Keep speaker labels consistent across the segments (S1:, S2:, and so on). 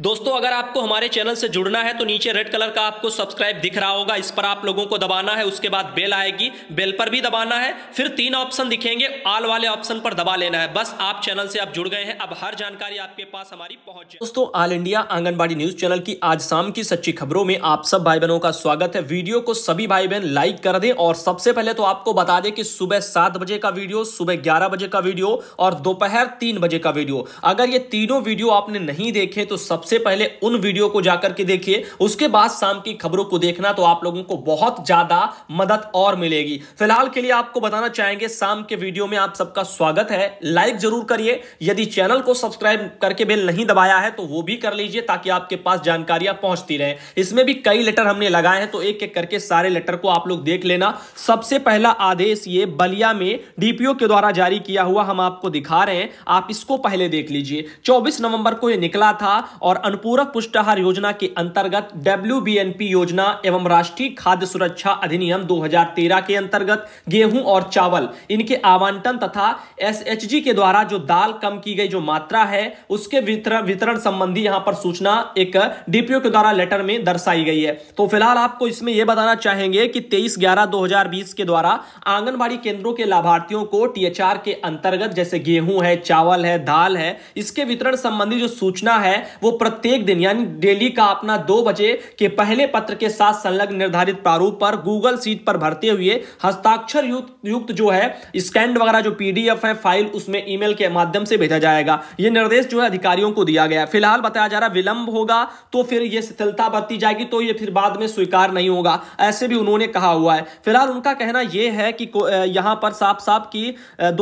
S1: दोस्तों अगर आपको हमारे चैनल से जुड़ना है तो नीचे रेड कलर का आपको सब्सक्राइब दिख रहा होगा इस पर आप लोगों को दबाना है उसके बाद बेल आएगी बेल पर भी दबाना है फिर तीन ऑप्शन दिखेंगे ऑल वाले ऑप्शन पर दबा लेना है बस आप चैनल से आप जुड़ गए हैं अब हर जानकारी आपके पास हमारी पहुंच जाए दोस्तों all India Anganwadi news channel की आज शाम की सच्ची खबरों में आप सब भाई बहनों का स्वागत है वीडियो को सभी भाई बहन लाइक कर दे और सबसे पहले तो आपको बता दें कि सुबह सात बजे का वीडियो सुबह ग्यारह बजे का वीडियो और दोपहर तीन बजे का वीडियो अगर ये तीनों वीडियो आपने नहीं देखे तो सबसे सबसे पहले उन वीडियो को जाकर के देखिए उसके बाद शाम की खबरों को देखना तो आप लोगों को बहुत ज्यादा मदद और मिलेगी फिलहाल के लिए आपको बताना चाहेंगे शाम के वीडियो में आप सबका स्वागत है लाइक जरूर करिए यदि चैनल को सब्सक्राइब करके बेल नहीं दबाया है तो वो भी कर लीजिए ताकि आपके पास जानकारियां पहुंचती रहे इसमें भी कई लेटर हमने लगाए हैं तो एक एक करके सारे लेटर को आप लोग देख लेना सबसे पहला आदेश ये बलिया में डीपीओ के द्वारा जारी किया हुआ हम आपको दिखा रहे हैं आप इसको पहले देख लीजिए 24 नवंबर को ये निकला था और अनुपूरक पुष्टाहार योजना के अंतर्गत डब्ल्यू योजना एवं राष्ट्रीय खाद्य सुरक्षा अधिनियम 2013 के अंतर्गत गेहूं और चावल इनके आवंटन तथा एस के द्वारा जो दाल कम की गई जो मात्रा है उसके वितरण वितरण संबंधी यहां पर सूचना एक डीपीओ के द्वारा लेटर में दर्शाई गई है तो फिलहाल आपको इसमें यह बताना चाहेंगे कि तेईस ग्यारह दो के द्वारा आंगनबाड़ी केंद्रों के लाभार्थियों को टीएचआर के अंतर्गत जैसे गेहूं है चावल है दाल है इसके वितरण संबंधी जो सूचना है वो प्र... प्रत्येक दिन यानी डेली का अपना दो बजे के पहले पत्र के साथ संलग्न निर्धारित प्रारूप पर गूगल सीट पर भरते हुए हस्ताक्षर युक्त जो है स्कैन वगैरह जो पीडीएफ है फाइल उसमें ईमेल के माध्यम से भेजा जाएगा यह निर्देश जो है अधिकारियों को दिया गया फिलहाल बताया जा रहा विलंब होगा तो फिर यह शिथिलता बरती जाएगी तो यह फिर बाद में स्वीकार नहीं होगा ऐसे भी उन्होंने कहा हुआ है फिलहाल उनका कहना यह है कि यहां पर साफ साफ की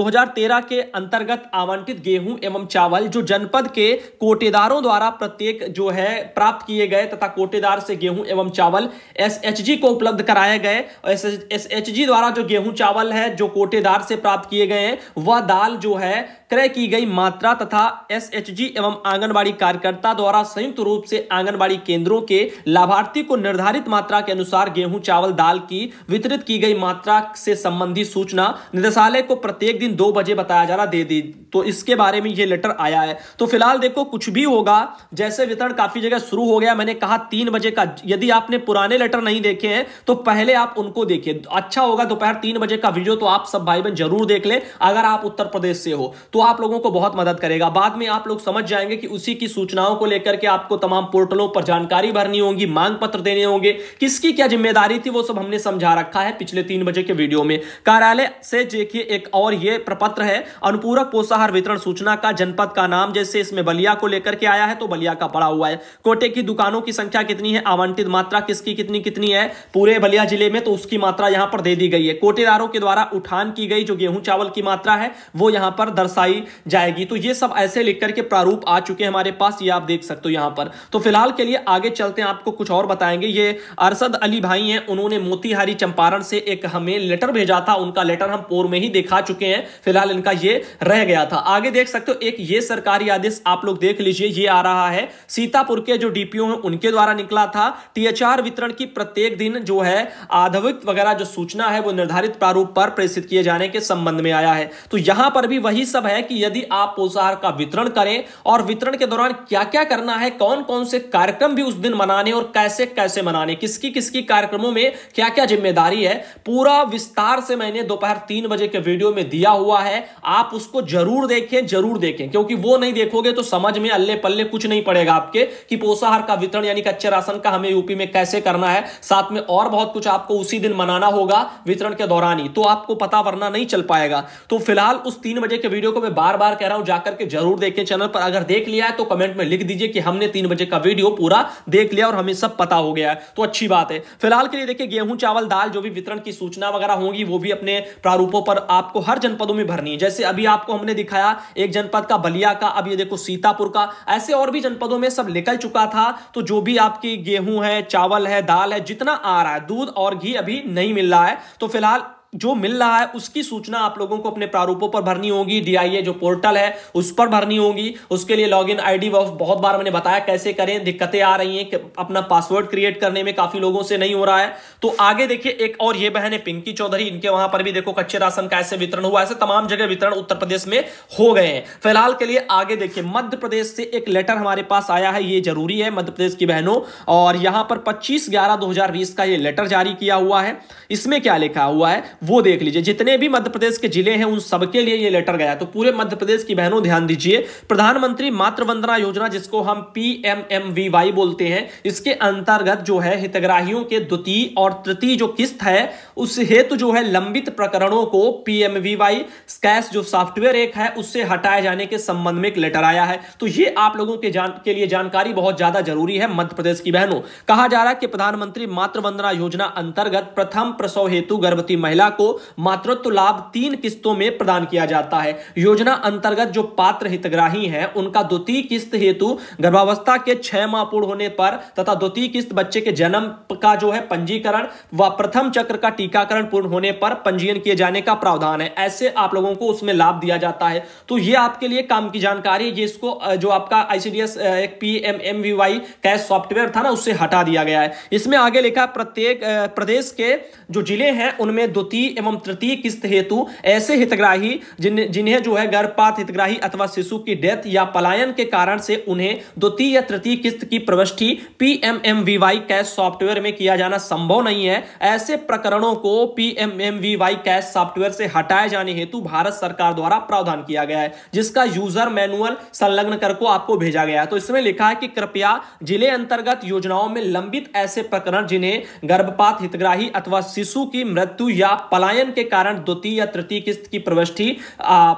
S1: 2013 के अंतर्गत आवंटित गेहूं एवं चावल जो जनपद के कोटेदारों द्वारा प्रत्येक जो है प्राप्त किए गए तथा कोटेदार से गेहूं एवं चावल एसएचजी को उपलब्ध कराए गए और एसएचजी द्वारा जो गेहूं चावल है जो कोटेदार से प्राप्त किए गए हैं वह दाल जो है क्रय की गई मात्रा तथा एसएचजी एवं आंगनबाड़ी कार्यकर्ता द्वारा संयुक्त रूप से आंगनबाड़ी केंद्रों के लाभार्थी को निर्धारित मात्रा के अनुसार गेहूं चावल दाल की वितरित की गई मात्रा से संबंधित सूचना निदेशालय को प्रत्येक दिन दो बजे बताया जाना दे दी तो इसके बारे में ये लेटर आया है तो फिलहाल देखो कुछ भी होगा जैसे वितरण काफी जगह शुरू हो गया मैंने कहा तीन बजे का यदि आपने पुराने लेटर नहीं देखे हैं तो पहले आप उनको देखिए अच्छा होगा दोपहर तीन बजे का वीडियो तो आप सब भाई बहन जरूर देख ले अगर आप उत्तर प्रदेश से हो तो तो आप लोगों को बहुत मदद करेगा बाद में आप लोग समझ जाएंगे कि उसी की सूचनाओं को लेकर के आपको तमाम पोर्टलों पर जानकारी भरनी होगी मांग पत्र देने होंगे किसकी क्या जिम्मेदारी थी वो सब हमने समझा रखा है पिछले तीन बजे के वीडियो में कार्यालय से देखिए एक और ये प्रपत्र है अनुपूरक पोषाहार वितरण सूचना का जनपद का नाम जैसे इसमें बलिया को लेकर के आया है तो बलिया का पड़ा हुआ है कोटे की दुकानों की संख्या कितनी है आवंटित मात्रा किसकी कितनी कितनी है पूरे बलिया जिले में तो उसकी मात्रा यहां पर दे दी गई है कोटेदारों के द्वारा उठान की गई जो गेहूं चावल की मात्रा है वो यहां पर दर्शाई पाई जाएगी तो ये सब ऐसे लिख करके प्रारूप आ चुके हैं हमारे पास ये आप देख सकते हो यहां पर तो फिलहाल के लिए आगे चलते हैं आपको कुछ और बताएंगे ये अरसद अली भाई हैं उन्होंने मोतीहारी चंपारण से एक हमें लेटर भेजा था उनका लेटर हम पोर में ही दिखा चुके हैं फिलहाल इनका ये रह गया था आगे देख सकते हो एक ये सरकारी आदेश आप लोग देख लीजिए ये आ रहा है सीतापुर के जो डीपीओ हैं उनके द्वारा निकला था टीएचआर वितरण की प्रत्येक दिन जो है आधविक वगैरह जो सूचना है वो निर्धारित प्रारूप पर प्रेषित किए जाने के संबंध में आया है तो यहां पर भी वही सब है है कि यदि आप पोषाहार का वितरण करें और वितरण के दौरान क्या क्या करना है कौन कौन से कार्यक्रम भी उस दिन मनाने और कैसे कैसे मनाने किसकी किसकी कार्यक्रमों में क्या क्या जिम्मेदारी है पूरा विस्तार से मैंने दोपहर तीन बजे के वीडियो में दिया हुआ है आप उसको जरूर देखें जरूर देखें क्योंकि वो नहीं देखोगे तो समझ में अल्ले पल्ले कुछ नहीं पड़ेगा आपके कि पोषाहार का वितरण यानी कच्चे राशन का हमें यूपी में कैसे करना है साथ में और बहुत कुछ आपको उसी दिन मनाना होगा वितरण के दौरान ही तो आपको पता वरना नहीं चल पाएगा तो फिलहाल उस तीन बजे के वीडियो को मैं बार बार कह रहा हूं जाकर के जरूर देखें चैनल पर अगर देख लिया है तो कमेंट में लिख दीजिए कि हमने तीन बजे का वीडियो पूरा देख लिया और हमें सब पता हो गया है तो अच्छी बात है फिलहाल के लिए देखिए गेहूं चावल दाल जो भी वितरण की सूचना वगैरह होंगी वो भी अपने प्रारूपों पर आपको हर जनपदों में भरनी है जैसे अभी आपको हमने दिखाया एक जनपद का बलिया का अब ये देखो सीतापुर का ऐसे और भी जनपदों में सब निकल चुका था तो जो भी आपकी गेहूं है चावल है दाल है जितना आ रहा है दूध और घी अभी नहीं मिल रहा है तो फिलहाल जो मिल रहा है उसकी सूचना आप लोगों को अपने प्रारूपों पर भरनी होगी डीआईए जो पोर्टल है उस पर भरनी होगी उसके लिए लॉग इन आई बहुत बार मैंने बताया कैसे करें दिक्कतें आ रही हैं अपना पासवर्ड क्रिएट करने में काफी लोगों से नहीं हो रहा है तो आगे देखिए एक और ये बहन है पिंकी चौधरी इनके वहां पर भी देखो कच्चे राशन का ऐसे वितरण हुआ ऐसे तमाम जगह वितरण उत्तर प्रदेश में हो गए हैं फिलहाल के लिए आगे देखिए मध्य प्रदेश से एक लेटर हमारे पास आया है ये जरूरी है मध्य प्रदेश की बहनों और यहां पर पच्चीस ग्यारह दो का ये लेटर जारी किया हुआ है इसमें क्या लिखा हुआ है वो देख लीजिए जितने भी मध्य प्रदेश के जिले हैं उन सबके लिए ये लेटर गया तो पूरे मध्य प्रदेश की बहनों ध्यान दीजिए प्रधानमंत्री मातृवंदना योजना जिसको हम पीएमएमवीवाई बोलते हैं इसके अंतर्गत जो है हितग्राहियों के द्वितीय और तृतीय जो किस्त है उस हेतु जो है लंबित प्रकरणों को पीएमवीवाई कैश जो सॉफ्टवेयर एक है उससे हटाए जाने के संबंध में एक लेटर आया है तो ये आप लोगों के जान के लिए जानकारी बहुत ज्यादा जरूरी है मध्य प्रदेश की बहनों कहा जा रहा है कि प्रधानमंत्री मातृवंदना योजना अंतर्गत प्रथम प्रसव हेतु गर्भवती महिला महिला को मातृत्व लाभ तीन किस्तों में प्रदान किया जाता है योजना अंतर्गत जो पात्र हितग्राही हैं उनका द्वितीय किस्त हेतु गर्भावस्था के छह माह पूर्ण होने पर तथा द्वितीय किस्त बच्चे के जन्म का जो है पंजीकरण व प्रथम चक्र का टीकाकरण पूर्ण होने पर पंजीयन किए जाने का प्रावधान है ऐसे आप लोगों को उसमें लाभ दिया जाता है तो ये आपके लिए काम की जानकारी ये इसको जो आपका आईसीडीएस एक पीएमएमवीवाई कैश सॉफ्टवेयर था ना उससे हटा दिया गया है इसमें आगे लिखा प्रत्येक प्रदेश के जो जिले हैं उनमें द्वितीय द्वितीय एवं तृतीय किस्त हेतु ऐसे हितग्राही जिन जिन्हें जो है गर्भपात हितग्राही अथवा शिशु की डेथ या पलायन के कारण से उन्हें द्वितीय या तृतीय किस्त की प्रविष्टि पीएमएमवीवाई कैश सॉफ्टवेयर में किया जाना संभव नहीं है ऐसे प्रकरणों को पीएमएमवीवाई कैश सॉफ्टवेयर से हटाए जाने हेतु भारत सरकार द्वारा प्रावधान किया गया है जिसका यूजर मैनुअल संलग्न कर को आपको भेजा गया है तो इसमें लिखा है कि कृपया जिले अंतर्गत योजनाओं में लंबित ऐसे प्रकरण जिन्हें गर्भपात हितग्राही अथवा शिशु की मृत्यु या पलायन के कारण द्वितीय या तृतीय किस्त की प्रविष्टि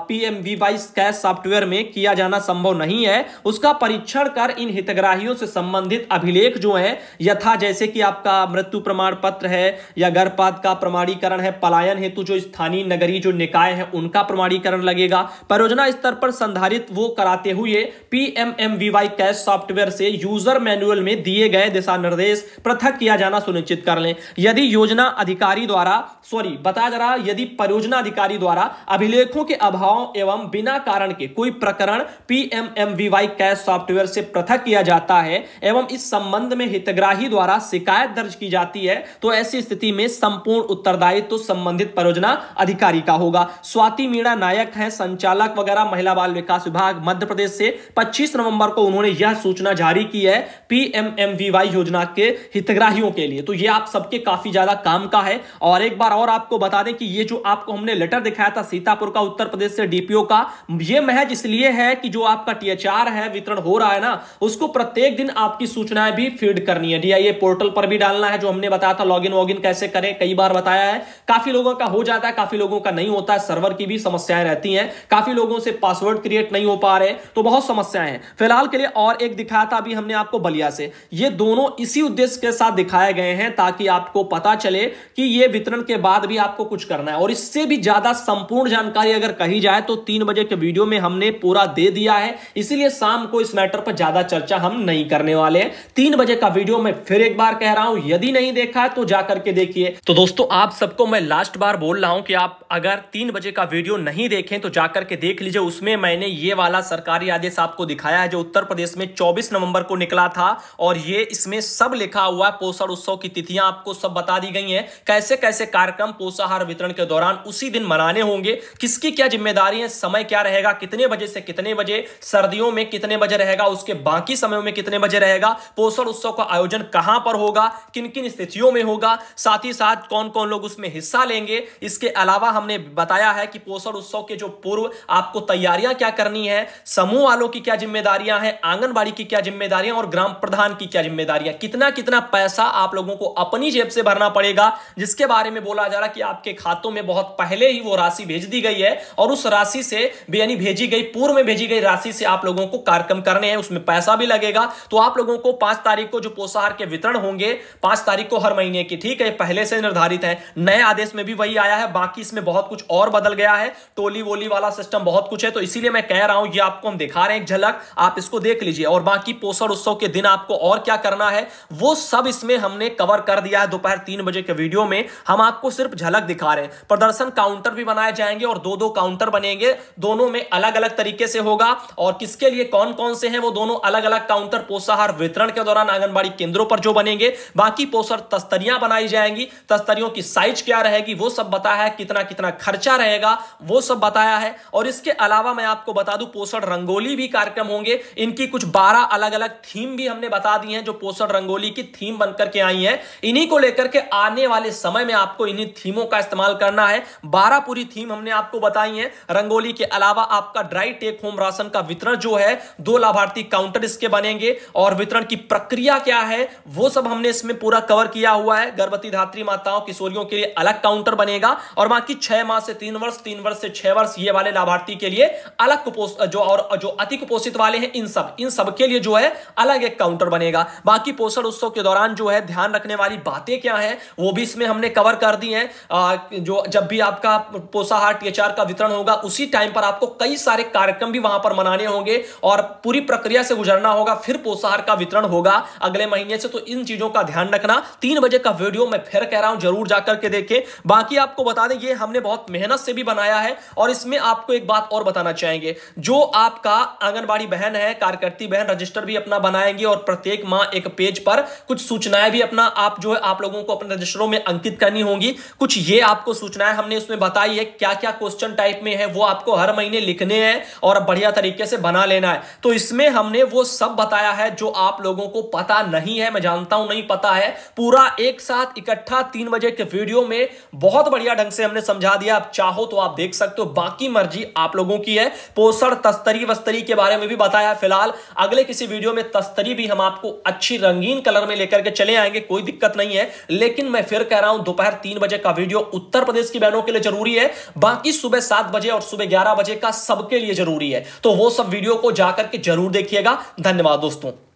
S1: पीएमवीवाई कैश सॉफ्टवेयर में किया जाना संभव नहीं है उसका परीक्षण कर इन हितग्राहियों से संबंधित अभिलेख जो है यथा जैसे कि आपका मृत्यु प्रमाण पत्र है या गर्भपात का प्रमाणीकरण है पलायन हेतु जो स्थानीय नगरीय जो निकाय है उनका प्रमाणीकरण लगेगा परियोजना स्तर पर संधारित वो कराते हुए पीएमएमवीवाई कैश सॉफ्टवेयर से यूजर मैनुअल में दिए गए दिशा निर्देश पृथक किया जाना सुनिश्चित कर लें यदि योजना अधिकारी द्वारा सॉरी बताया जा रहा है यदि परियोजना अधिकारी द्वारा अभिलेखों के अभाव एवं बिना कारण के कोई प्रकरण पीएमएमवीवाई कैश सॉफ्टवेयर से पृथक किया जाता है एवं इस संबंध में हितग्राही द्वारा शिकायत दर्ज की जाती है तो ऐसी स्थिति में संपूर्ण उत्तरदायित्व तो संबंधित परियोजना अधिकारी का होगा स्वाति मीणा नायक है संचालक वगैरह महिला बाल विकास विभाग मध्य प्रदेश से पच्चीस नवंबर को उन्होंने यह सूचना जारी की है पीएमएमवीवाई योजना के हितग्राहियों के लिए तो यह आप सबके काफी ज्यादा काम का है और एक बार और आप आपको बता दें कि ये जो आपको हमने लेटर दिखाया था सीतापुर का उत्तर प्रदेश से डीपीओ का ये महज इसलिए है कि जो आपका टीएचआर है वितरण हो रहा है ना उसको प्रत्येक दिन आपकी सूचनाएं भी फीड करनी है डीआईए पोर्टल पर भी डालना है जो हमने बताया था लॉगिन वॉगिन कैसे करें कई बार बताया है काफी लोगों का हो जाता है काफी लोगों का नहीं होता है सर्वर की भी समस्याएं रहती हैं काफी लोगों से पासवर्ड क्रिएट नहीं हो पा रहे तो बहुत समस्याएं हैं फिलहाल के लिए और एक दिखाया था अभी हमने आपको बलिया से ये दोनों इसी उद्देश्य के साथ दिखाए गए हैं ताकि आपको पता चले कि ये वितरण के बाद भी अभी आपको कुछ करना है और इससे भी ज्यादा संपूर्ण जानकारी अगर कही जाए तो तीन बजे के वीडियो में हमने पूरा दे दिया है इसीलिए शाम को इस मैटर पर ज्यादा चर्चा हम नहीं करने वाले हैं तीन बजे का वीडियो मैं फिर एक बार कह रहा हूं यदि नहीं देखा है तो जाकर के देखिए तो दोस्तों आप सबको मैं लास्ट बार बोल रहा हूं कि आप अगर तीन बजे का वीडियो नहीं देखें तो जाकर के देख लीजिए उसमें मैंने ये वाला सरकारी आदेश आपको दिखाया है जो उत्तर प्रदेश में चौबीस नवंबर को निकला था और ये इसमें सब लिखा हुआ है पोषण उत्सव की तिथियां आपको सब बता दी गई है कैसे कैसे कार्यक्रम पोषाहार वितरण के दौरान उसी दिन मनाने होंगे किसकी क्या जिम्मेदारी है समय क्या रहेगा कितने बजे से कितने बजे सर्दियों में कितने बजे रहेगा उसके बाकी समयों में कितने बजे रहेगा पोषण उत्सव का आयोजन कहां पर होगा किन किन स्थितियों में होगा साथ ही साथ कौन कौन लोग उसमें हिस्सा लेंगे इसके अलावा हमने बताया है कि पोषण उत्सव के जो पूर्व आपको तैयारियां क्या करनी है समूह वालों की क्या जिम्मेदारियां हैं आंगनबाड़ी की क्या जिम्मेदारियां और ग्राम प्रधान की क्या जिम्मेदारियां कितना कितना पैसा आप लोगों को अपनी जेब से भरना पड़ेगा जिसके बारे में बोला जा रहा है कि आपके खातों में बहुत पहले ही वो राशि भेज दी गई है और उस राशि से यानी भेजी गई पूर्व में भेजी गई राशि से आप लोगों को कार्यक्रम करने हैं उसमें पैसा भी लगेगा तो आप लोगों को पांच तारीख को जो पोषाहार के वितरण होंगे पांच तारीख को हर महीने की ठीक है पहले से निर्धारित है नए आदेश में भी वही आया है बाकी इसमें बहुत कुछ और बदल गया है टोली वोली वाला सिस्टम बहुत कुछ है तो इसीलिए मैं कह रहा हूं ये आपको हम दिखा रहे हैं एक झलक आप इसको देख लीजिए और बाकी पोषण उत्सव के दिन आपको और क्या करना है वो सब इसमें हमने कवर कर दिया है दोपहर तीन बजे के वीडियो में हम आपको सिर्फ झलक दिखा रहे हैं प्रदर्शन काउंटर भी बनाए जाएंगे और दो दो काउंटर बनेंगे दोनों में अलग अलग तरीके से होगा और किसके लिए कौन कौन से हैं वो दोनों अलग अलग काउंटर पोषाहार वितरण के दौरान आंगनबाड़ी केंद्रों पर जो बनेंगे बाकी पोषण तस्तरियां बनाई जाएंगी तस्तरियों की साइज क्या रहेगी वो सब बताया है कितना कितना खर्चा रहेगा वो सब बताया है और इसके अलावा मैं आपको बता दू पोषण रंगोली भी कार्यक्रम होंगे इनकी कुछ बारह अलग अलग थीम भी हमने बता दी है जो पोषण रंगोली की थीम बनकर के आई है इन्हीं को लेकर के आने वाले समय में आपको इन्हीं थीमों का इस्तेमाल करना है बारह पूरी थीम हमने आपको बताई है रंगोली के अलावा आपका ड्राई टेक होम राशन का वितरण जो है दो लाभार्थी काउंटर इसके बनेंगे और वितरण की प्रक्रिया क्या है वो सब हमने इसमें पूरा कवर किया हुआ है गर्भवती धात्री माताओं किशोरियों के लिए अलग काउंटर बनेगा और बाकी छह माह से तीन वर्ष तीन वर्ष से छह वर्ष ये वाले लाभार्थी के लिए अलग जो और जो अति कुपोषित वाले हैं इन सब इन सब के लिए जो है अलग एक काउंटर बनेगा बाकी पोषण उत्सव के दौरान जो है ध्यान रखने वाली बातें क्या है वो भी इसमें हमने कवर कर दी है जो जब भी आपका पोषाहार टीएचआर का वितरण होगा उसी टाइम पर आपको कई सारे कार्यक्रम भी वहां पर मनाने होंगे और पूरी प्रक्रिया से गुजरना होगा फिर पोषाहार का वितरण होगा अगले महीने से तो इन चीजों का ध्यान रखना तीन बजे का वीडियो मैं फिर कह रहा हूं जरूर जाकर के देखें बाकी आपको बता दें ये हमने बहुत मेहनत से भी बनाया है और इसमें आपको एक बात और बताना चाहेंगे जो आपका आंगनबाड़ी बहन है कार्यकर्ती बहन रजिस्टर भी अपना बनाएंगी और प्रत्येक माह एक पेज पर कुछ सूचनाएं भी अपना आप जो है आप लोगों को अपने रजिस्टरों में अंकित करनी होगी कुछ कुछ ये आपको सूचना है हमने उसमें बताई है क्या क्या क्वेश्चन टाइप में है वो आपको हर महीने लिखने हैं और बढ़िया तरीके से बना लेना है तो इसमें हमने वो सब बताया है जो आप लोगों को पता नहीं है मैं जानता हूं नहीं पता है पूरा एक साथ इकट्ठा तीन बजे के वीडियो में बहुत बढ़िया ढंग से हमने समझा दिया आप चाहो तो आप देख सकते हो बाकी मर्जी आप लोगों की है पोषण तस्तरी वस्तरी के बारे में भी बताया फिलहाल अगले किसी वीडियो में तस्तरी भी हम आपको अच्छी रंगीन कलर में लेकर के चले आएंगे कोई दिक्कत नहीं है लेकिन मैं फिर कह रहा हूं दोपहर तीन बजे का वीडियो उत्तर प्रदेश की बहनों के लिए जरूरी है बाकी सुबह सात बजे और सुबह ग्यारह बजे का सबके लिए जरूरी है तो वो सब वीडियो को जाकर के जरूर देखिएगा धन्यवाद दोस्तों